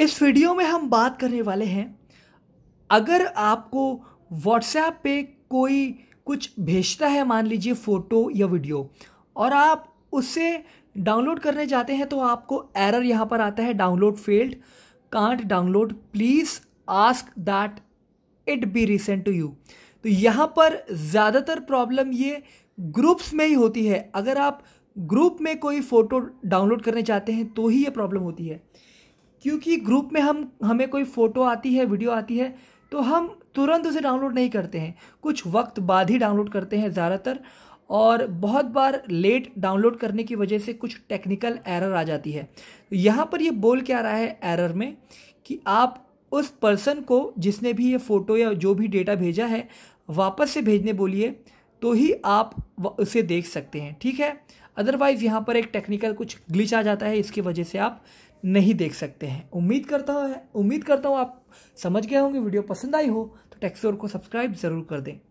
इस वीडियो में हम बात करने वाले हैं अगर आपको व्हाट्सएप पे कोई कुछ भेजता है मान लीजिए फ़ोटो या वीडियो और आप उससे डाउनलोड करने जाते हैं तो आपको एरर यहाँ पर आता है download failed can't download please ask that it be resent to you तो यहाँ पर ज़्यादातर प्रॉब्लम ये ग्रुप्स में ही होती है अगर आप ग्रुप में कोई फ़ोटो डाउनलोड करने जाते हैं तो ही ये प्रॉब्लम होती है क्योंकि ग्रुप में हम हमें कोई फ़ोटो आती है वीडियो आती है तो हम तुरंत उसे डाउनलोड नहीं करते हैं कुछ वक्त बाद ही डाउनलोड करते हैं ज़्यादातर और बहुत बार लेट डाउनलोड करने की वजह से कुछ टेक्निकल एरर आ जाती है तो यहाँ पर ये बोल क्या रहा है एरर में कि आप उस पर्सन को जिसने भी ये फ़ोटो या जो भी डेटा भेजा है वापस से भेजने बोलिए तो ही आप उसे देख सकते हैं ठीक है अदरवाइज़ यहाँ पर एक टेक्निकल कुछ ग्लिच आ जाता है इसकी वजह से आप नहीं देख सकते हैं उम्मीद करता हूँ उम्मीद करता हूँ आप समझ गए होंगे वीडियो पसंद आई हो तो टेक्सोर को सब्सक्राइब ज़रूर कर दें